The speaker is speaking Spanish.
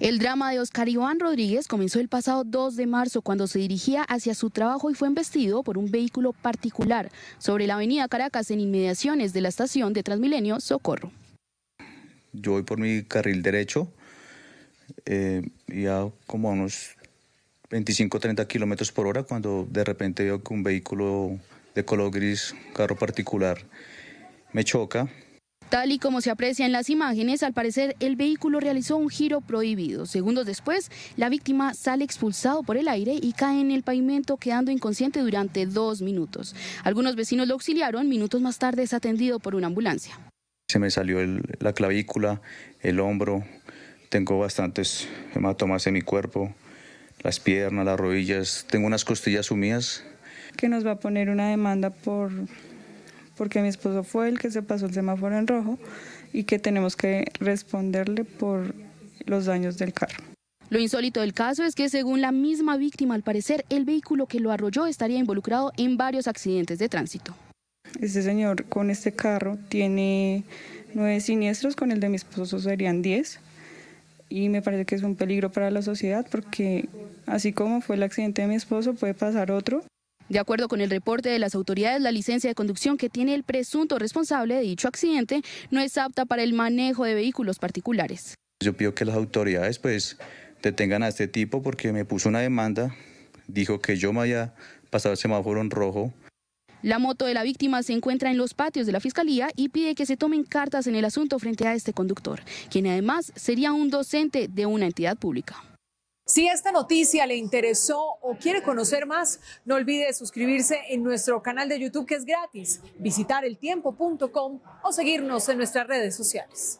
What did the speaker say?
El drama de Oscar Iván Rodríguez comenzó el pasado 2 de marzo cuando se dirigía hacia su trabajo y fue embestido por un vehículo particular sobre la avenida Caracas en inmediaciones de la estación de Transmilenio Socorro. Yo voy por mi carril derecho, eh, y a como a unos 25, 30 kilómetros por hora, cuando de repente veo que un vehículo de color gris, carro particular, me choca Tal y como se aprecia en las imágenes, al parecer el vehículo realizó un giro prohibido. Segundos después, la víctima sale expulsado por el aire y cae en el pavimento quedando inconsciente durante dos minutos. Algunos vecinos lo auxiliaron, minutos más tarde es atendido por una ambulancia. Se me salió la clavícula, el hombro, tengo bastantes hematomas en mi cuerpo, las piernas, las rodillas, tengo unas costillas sumidas. Que nos va a poner una demanda por porque mi esposo fue el que se pasó el semáforo en rojo y que tenemos que responderle por los daños del carro. Lo insólito del caso es que según la misma víctima, al parecer, el vehículo que lo arrolló estaría involucrado en varios accidentes de tránsito. Este señor con este carro tiene nueve siniestros, con el de mi esposo serían diez. Y me parece que es un peligro para la sociedad porque así como fue el accidente de mi esposo, puede pasar otro. De acuerdo con el reporte de las autoridades, la licencia de conducción que tiene el presunto responsable de dicho accidente no es apta para el manejo de vehículos particulares. Yo pido que las autoridades pues detengan a este tipo porque me puso una demanda, dijo que yo me había pasado el semáforo en rojo. La moto de la víctima se encuentra en los patios de la fiscalía y pide que se tomen cartas en el asunto frente a este conductor, quien además sería un docente de una entidad pública. Si esta noticia le interesó o quiere conocer más, no olvide suscribirse en nuestro canal de YouTube que es gratis, visitar eltiempo.com o seguirnos en nuestras redes sociales.